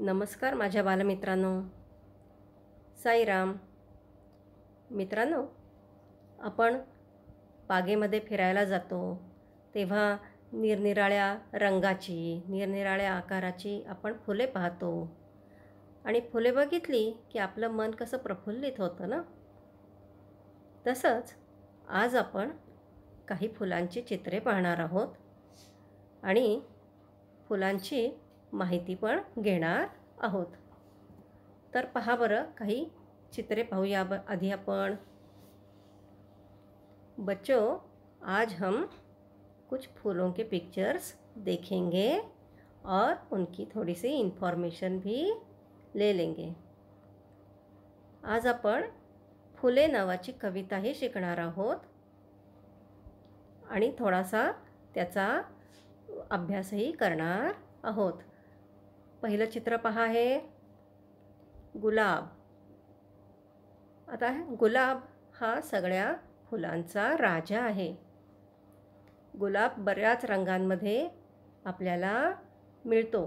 नमस्कार माझ्या बालमित्रांनो साईराम मित्रांनो आपण बागेमध्ये फिरायला जातो तेव्हा निरनिराळ्या रंगाची निरनिराळ्या आकाराची आपण फुले पाहतो आणि फुले बघितली की आपलं मन कसं प्रफुल्लित होतं ना तसंच आज आपण काही फुलांची चित्रे पाहणार आहोत आणि फुलांची माहिती पण घेणार आहोत तर पहा बरं काही चित्रे पाहूया आधी आपण बच्चो आज हम कुछ फूलों के पिक्चर्स देखेंगे और उनकी थोड़ी सी इन्फॉर्मेशन भी ले लेंगे आज आपण फुले नावाची कविताही शिकणार आहोत आणि थोडासा त्याचा अभ्यासही करणार आहोत पहिलं चित्र पहा हे गुलाब आता गुलाब हा सगळ्या फुलांचा राजा आहे गुलाब बऱ्याच रंगांमध्ये आपल्याला मिळतो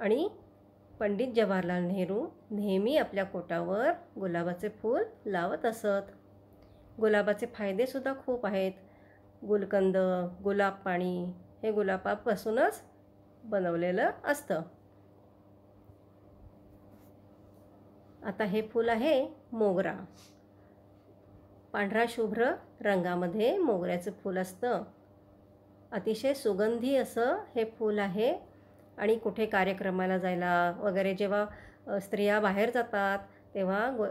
आणि पंडित जवाहरलाल नेहरू नेहमी आपल्या कोटावर गुलाबाचे फूल लावत असत गुलाबाचे फायदेसुद्धा खूप आहेत गुलकंद गुलाब पाणी हे गुलाबापासूनच बनवलेलं असतं आता हे फूल आहे मोगरा पांढरा शुभ्र रंगामध्ये मोगऱ्याचं फूल असतं अतिशय सुगंधी असं हे फूल आहे आणि कुठे कार्यक्रमाला जायला वगैरे जेव्हा स्त्रिया बाहेर जातात तेव्हा ग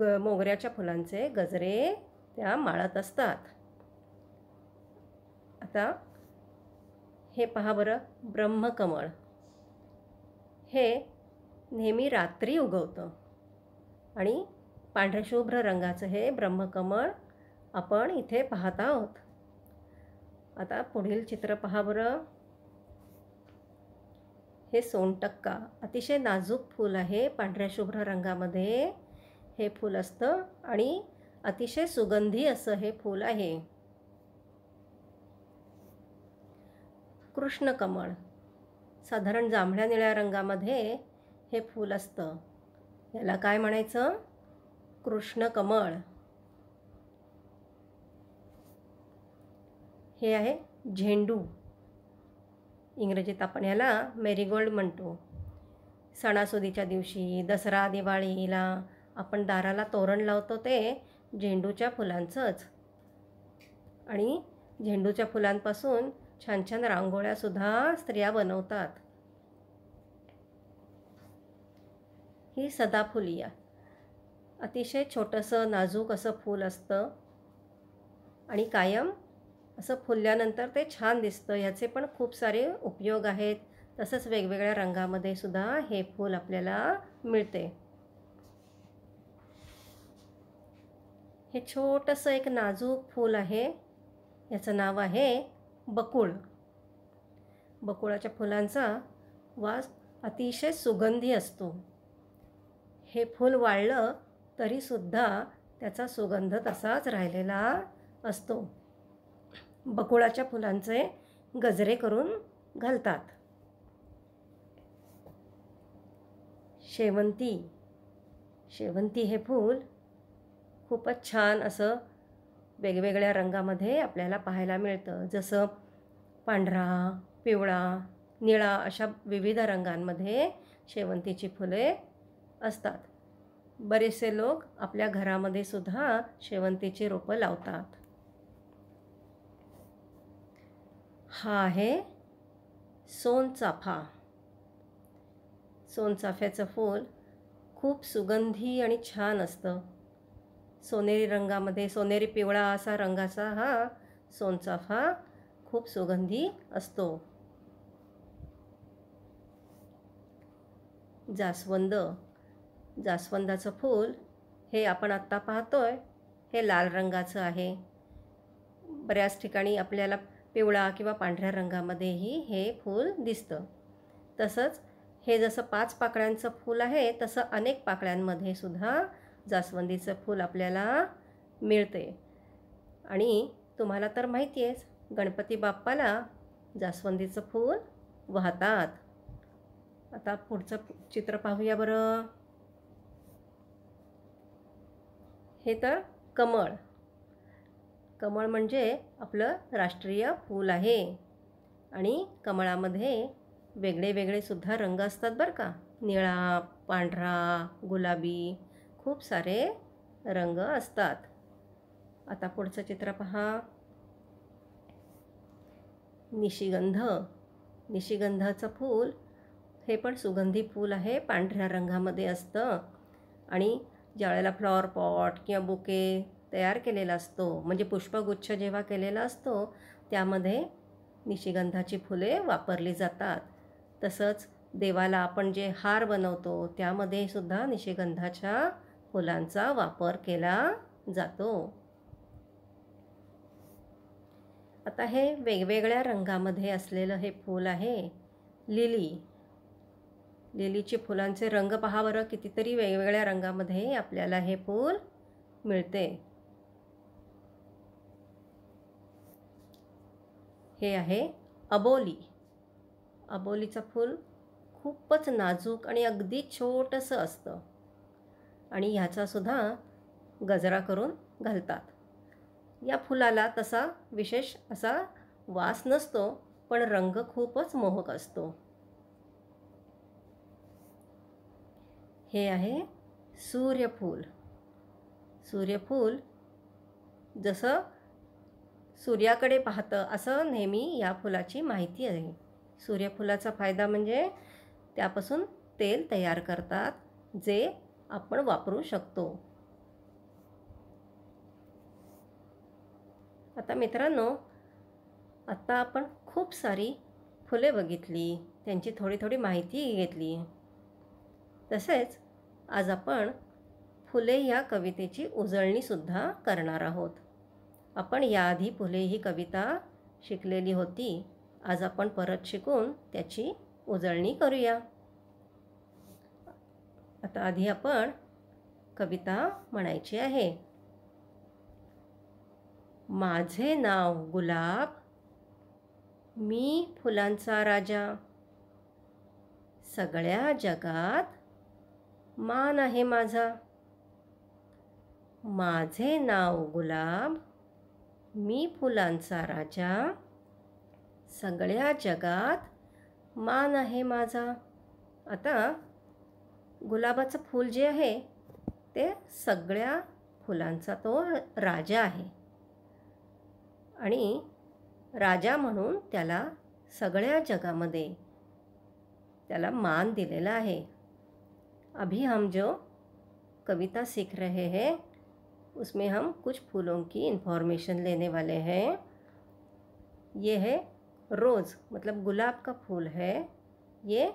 ग मोगऱ्याच्या फुलांचे गजरे त्या माळत असतात आता हे पहा बरं ब्रह्मकमळ हे नेहमी रात्री उगवतं आणि पांढरशुभ्र शुभ्र रंगाचं हे ब्रह्मकमळ आपण इथे पाहत आहोत आता पुढील चित्र पहा बरं हे सोनटक्का अतिशय नाजूक फूल आहे पांढऱ्याशुभ्र शुभ्र रंगामध्ये हे फूल असतं आणि अतिशय सुगंधी असं हे फूल आहे कृष्णकमळ साधारण जांभळ्या निळ्या रंगामध्ये हे फूल असतं याला काय म्हणायचं कृष्णकमळ हे आहे झेंडू इंग्रजीत आपण याला मेरीगोल्ड म्हणतो सणासुदीच्या दिवशी दसरा दिवाळीला आपण दाराला तोरण लावतो ते झेंडूच्या फुलांचंच आणि झेंडूच्या फुलांपासून छान छान रांगोळ्यासुद्धा स्त्रिया बनवतात ही सदाफुलिया अतिशय छोटंसं नाजूक असं फूल असतं आणि कायम असं फुलल्यानंतर ते छान दिसतं याचे पण खूप सारे उपयोग आहेत तसंच वेगवेगळ्या रंगामध्ये सुद्धा हे फूल आपल्याला मिळते हे छोटंसं एक नाजूक फूल आहे याचं नाव आहे बकुळ बकुळाच्या फुलांचा वास अतिशय सुगंधी असतो हे फूल वाळलं तरीसुद्धा त्याचा सुगंध तसाच राहिलेला असतो बकुळाच्या फुलांचे गजरे करून घालतात शेवंती शेवंती हे फूल खूपच छान असं वेगवेगळ्या रंगामध्ये आपल्याला पाहायला मिळतं जसं पांढरा पिवळा निळा अशा विविध रंगांमध्ये शेवंतीची फुले असतात बरेचसे लोक आपल्या घरामध्ये सुद्धा शेवंतीची रोपं लावतात हा आहे सोनचाफा सोनचाफ्याचं फूल खूप सुगंधी आणि छान असतं सोनेरी रंगामध्ये सोनेरी पिवळा असा रंगाचा हा सोनचाफा खूप सुगंधी असतो जास्वंद जास्वंदाचं फूल हे आपण आत्ता पाहतोय हे लाल रंगाचं आहे बऱ्याच ठिकाणी आपल्याला पिवळा किंवा पांढऱ्या रंगामध्येही हे फूल दिसतं तसंच हे जसं पाच पाकळ्यांचं फूल आहे तसं अनेक पाकळ्यांमध्ये सुद्धा जास्वंदीचं फूल आपल्याला मिळते आणि तुम्हाला तर माहिती आहेच गणपती बाप्पाला जास्वंदीचं फूल वाहतात आता पुढचं चित्र पाहूया बरं हे तर कमळ कमळ म्हणजे आपलं राष्ट्रीय फूल आहे आणि कमळामध्ये वेगळे वेगळेसुद्धा रंग असतात बरं का निळा पांढरा गुलाबी खूप सारे रंग असतात आता पुढचं चित्र पहा निशिगंध निशिगंधाचं फूल हे पण सुगंधी फूल आहे पांढऱ्या रंगामध्ये असतं आणि ज्यावेळेला फ्लॉवर पॉट किंवा बुके तयार केलेला असतो म्हणजे पुष्पगुच्छ जेव्हा केलेला असतो त्यामध्ये निशिगंधाची फुले वापरली जातात तसंच देवाला आपण जे हार बनवतो त्यामध्ये सुद्धा निशिगंधाच्या फुलांचा वापर केला जातो आता हे वेगवेगळ्या रंगामध्ये असलेलं हे फूल आहे लिली लिलीचे फुलांचे रंग पहा बरं कितीतरी वेगवेगळ्या रंगामध्ये आपल्याला हे फूल मिळते हे आहे अबोली अबोलीचं फूल खूपच नाजूक आणि अगदी छोटंसं असतं आणि ह्याचासुद्धा गजरा करून घालतात या फुलाला तसा विशेष असा वास नसतो पण रंग खूपच मोहक असतो हे आहे सूर्यफूल सूर्यफूल जसं सूर्याकडे पाहतं असं नेहमी या फुलाची माहिती आहे सूर्यफुलाचा फायदा म्हणजे त्यापासून तेल तयार करतात जे आपण वापरू शकतो आता मित्रांनो आत्ता आपण खूप सारी फुले बघितली त्यांची थोडी थोडी माहिती घेतली तसेच आज आपण फुले या कवितेची उजळणीसुद्धा करणार आहोत आपण याआधी फुले ही कविता शिकलेली होती आज आपण परत शिकून त्याची उजळणी करूया आता आधी आपण कविता म्हणायची आहे माझे नाव गुलाब मी फुलांचा राजा सगळ्या जगात मान आहे माझा माझे नाव गुलाब मी फुलांचा राजा सगळ्या जगात मान आहे माझा आता गुलाबाचं फूल जे आहे ते सगळ्या फुलांचा तो राजा आहे आणि राजा म्हणून त्याला सगळ्या जगामध्ये त्याला मान दिलेला आहे अभी हम जो कविता सीख रहे हैं उसमें हम कुछ फूलों की इन्फॉर्मेशन लेने वाले हैं ये है रोज़ मतलब गुलाब का फूल है ये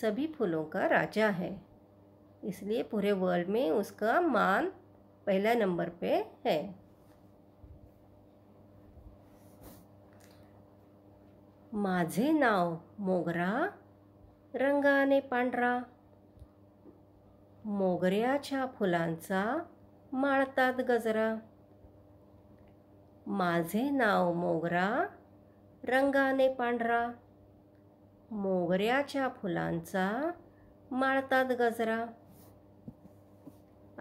सभी फूलों का राजा है इसलिए पूरे वर्ल्ड में उसका मान पहला नंबर पे है माझे नाव मोगरा रंगाने पांढरा मोगऱ्याच्या फुलांचा माळतात गजरा माझे नाव मोगरा रंगाने पांढरा मोगऱ्याच्या फुलांचा माळतात गजरा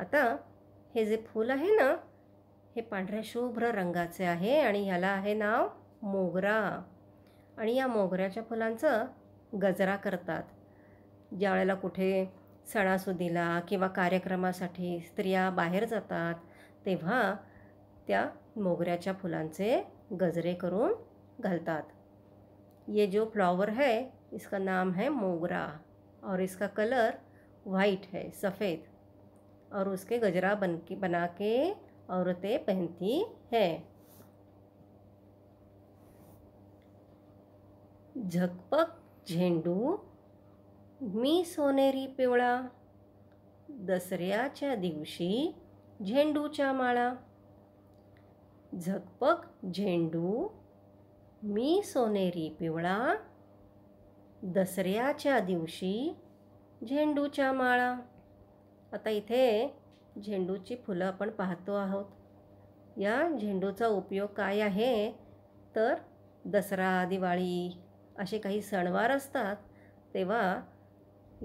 आता हे जे फूल आहे ना हे पांढऱ्या शुभ्र रंगाचे आहे आणि ह्याला आहे नाव मोगरा आणि या मोगऱ्याच्या फुलांचं गजरा करतात ज्या वेळेला कुठे सणासुदीला किंवा कार्यक्रमासाठी स्त्रिया बाहेर जातात तेव्हा त्या मोगऱ्याच्या फुलांचे गजरे करून घालतात ये जो फ्लॉवर है इसका नाम है मोगरा और इसका कलर वाइट है सफ़ेद और उसके गजरा बन के बना के औरतें पहनती हैं झकपक झेंडू मी सोनेरी पिवळा दसऱ्याच्या दिवशी झेंडूचा माळा झकपक झेंडू मी सोनेरी पिवळा दसऱ्याच्या दिवशी झेंडूचा माळा आता इथे झेंडूची फुलं आपण पाहतो आहोत या झेंडूचा उपयोग काय आहे तर दसरा दिवाळी असे काही सणवार असतात तेव्हा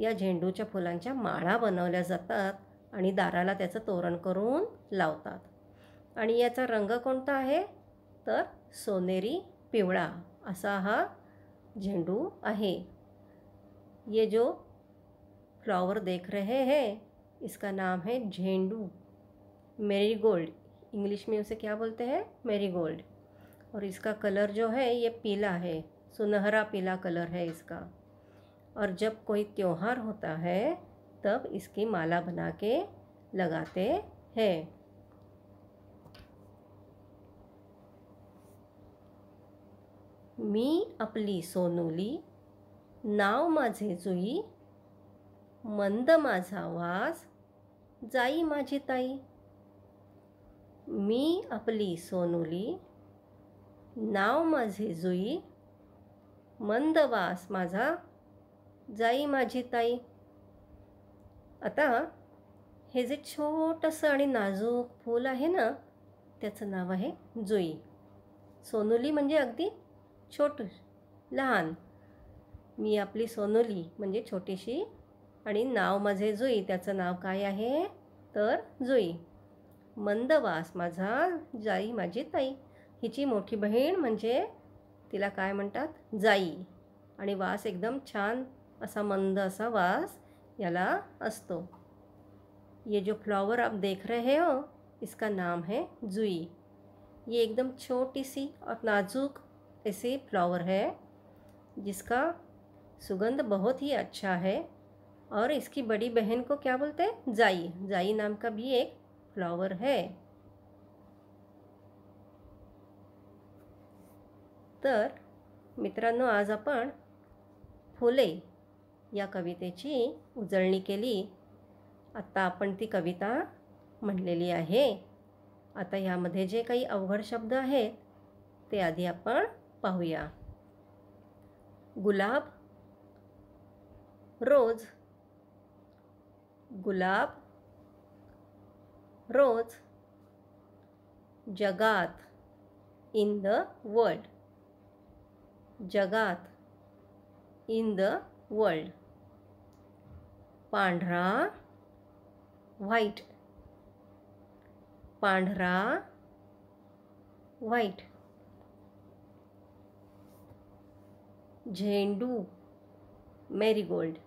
या झेंडूच्या फुलांच्या माळा बनवल्या जातात आणि दाराला त्याचं तोरण करून लावतात आणि याचा रंग कोणता आहे तर सोनेरी पिवळा असा हा झेंडू आहे ये जो फ्लावर देख रहे हैं इसका नाम है झेंडू मेरी गोल्ड इंग्लिश में उसे क्या बोलते हैं मेरी गोल्ड और इसका कलर जो है ये पीला है सुनहरा पीला कलर है इसका और जब कोई त्यौहार होता है तब इसकी माला बना के लगाते हैं मी अपली सोनोली नाव माझे जुई मंद माझा वास जाई माझी ताई मी आपली सोनुली नाव माझे जुई मंद वास माझा जाई माझी ताई आता हे जे छोटंसं आणि नाजूक फूल आहे ना त्याचं नाव आहे जुई सोनुली म्हणजे अगदी छोट लहान मी आपली सोनुली म्हणजे छोटीशी आणि नाव माझे जुई ताच नाव का आहे तर जुई मंदवास मजा जाई मजी ताई हिची मोटी बहन मजे तिला काय म्हणतात जाई आणि वास एकदम छान असा मंद असा वास याला असतो ये जो फ्लावर आप देख रहे हो इसका नाम है जुई ये एकदम छोटी सी और नाजुक ऐसी फ्लावर है जिसका सुगंध बहुत ही अच्छा है और इसकी बड़ी बहन को क्या बोलते हैं जाई जाई नाम का भी एक फ्लावर है तर मित्रांनो आज आपण फुले या कवितेची उजळणी केली आत्ता आपण ती कविता म्हणलेली आहे आता ह्यामध्ये जे काही अवघड शब्द आहेत ते आधी आपण पाहूया गुलाब रोज गुलाब रोज जगात इन द वर्ल्ड जगात इन द वर्ल्ड पांढरा व्हाइट पांढरा व्हाइट झेंडू मेरीगोल्ड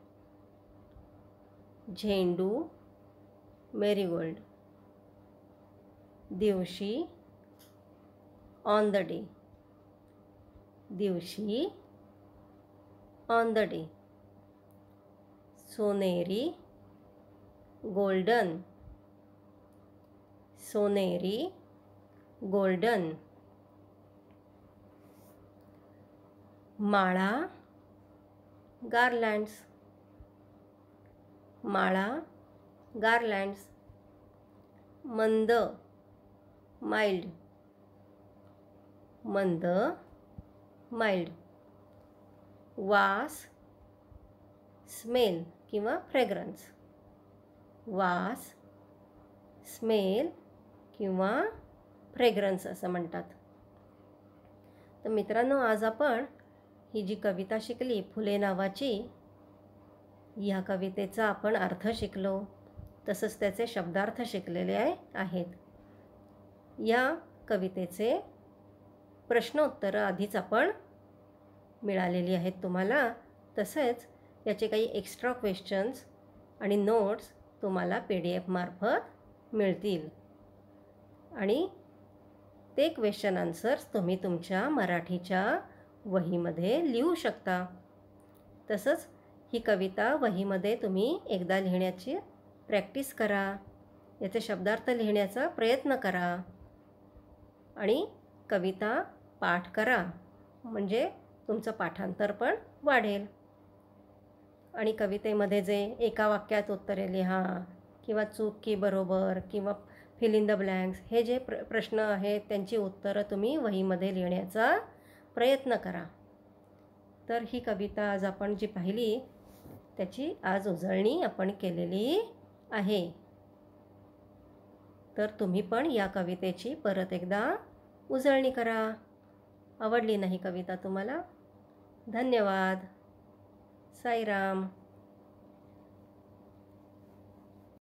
झेंडू मेरीगोल्ड दिवशी ऑन द डे दिवशी ऑन द डे सोनेरी गोल्डन सोनेरी गोल्डन माळा गारलँड्स माळा गारलँड्स मंद माइल्ड मंद माइल्ड वास स्मेल किंवा फ्रेग्रन्स वास स्मेल किंवा फ्रेग्रन्स असं म्हणतात तर मित्रांनो आज आपण ही जी कविता शिकली फुले नावाची या कवितेचा आपण अर्थ शिकलो तसंच त्याचे शब्दार्थ शिकलेले आहेत या कवितेचे प्रश्नोत्तरं आधीच आपण मिळालेली आहेत तुम्हाला तसेच याचे काही एक्स्ट्रा क्वेश्चन्स आणि नोट्स तुम्हाला पी डी एफमार्फत मिळतील आणि ते क्वेश्चन आन्सर्स तुम्ही तुमच्या मराठीच्या वहीमध्ये लिहू शकता तसंच ही कविता वहीमध्ये तुम्ही एकदा लिहिण्याची प्रॅक्टिस करा याचे शब्दार्थ लिहिण्याचा प्रयत्न करा आणि कविता पाठ करा म्हणजे तुमचं पाठांतर पण वाढेल आणि कवितेमध्ये जे एका वाक्यात उत्तरे लिहा किंवा चूक की बरोबर किंवा फिल इन द ब्लँक्स हे जे प्र प्रश्न आहेत त्यांची उत्तरं तुम्ही वहीमध्ये लिहिण्याचा प्रयत्न करा तर ही कविता आज आपण जी पाहिली त्याची आज उजळणी आपण केलेली आहे तर तुम्ही पण या कवितेची परत एकदा उजळणी करा आवडली नाही कविता तुम्हाला धन्यवाद साईराम